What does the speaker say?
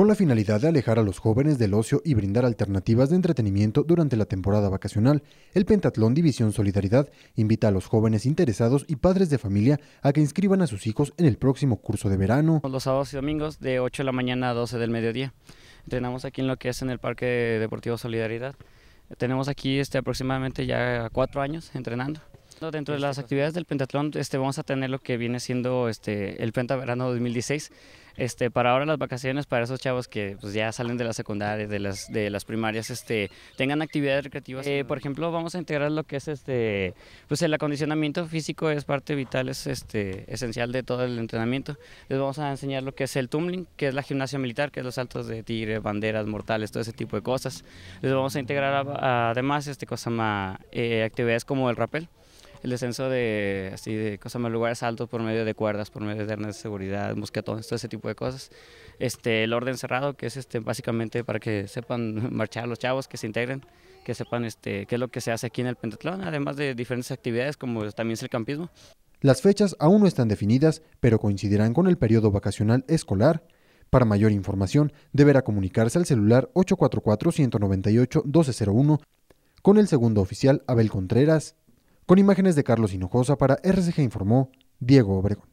con la finalidad de alejar a los jóvenes del ocio y brindar alternativas de entretenimiento durante la temporada vacacional, el Pentatlón División Solidaridad invita a los jóvenes interesados y padres de familia a que inscriban a sus hijos en el próximo curso de verano. Los sábados y domingos de 8 de la mañana a 12 del mediodía. Entrenamos aquí en lo que es en el Parque Deportivo Solidaridad. Tenemos aquí este, aproximadamente ya cuatro años entrenando. Dentro de las actividades del pentatlón este, vamos a tener lo que viene siendo este, el pentaverano 2016. Este, para ahora las vacaciones, para esos chavos que pues, ya salen de la secundaria, de las, de las primarias, este, tengan actividades recreativas. Eh, por ejemplo, vamos a integrar lo que es este, pues, el acondicionamiento físico, es parte vital, es este, esencial de todo el entrenamiento. Les vamos a enseñar lo que es el tumbling, que es la gimnasia militar, que es los saltos de tigre, banderas, mortales, todo ese tipo de cosas. Les vamos a integrar además este, cosa más, eh, actividades como el rappel el descenso de, así, de cosas más lugares altos por medio de cuerdas, por medio de arnés de seguridad, mosquetones, todo ese tipo de cosas. Este, el orden cerrado, que es este, básicamente para que sepan marchar los chavos, que se integren, que sepan este, qué es lo que se hace aquí en el pentatlón, además de diferentes actividades como también es el campismo. Las fechas aún no están definidas, pero coincidirán con el periodo vacacional escolar. Para mayor información, deberá comunicarse al celular 844-198-1201 con el segundo oficial Abel Contreras, con imágenes de Carlos Hinojosa para RCG Informó, Diego Obregón.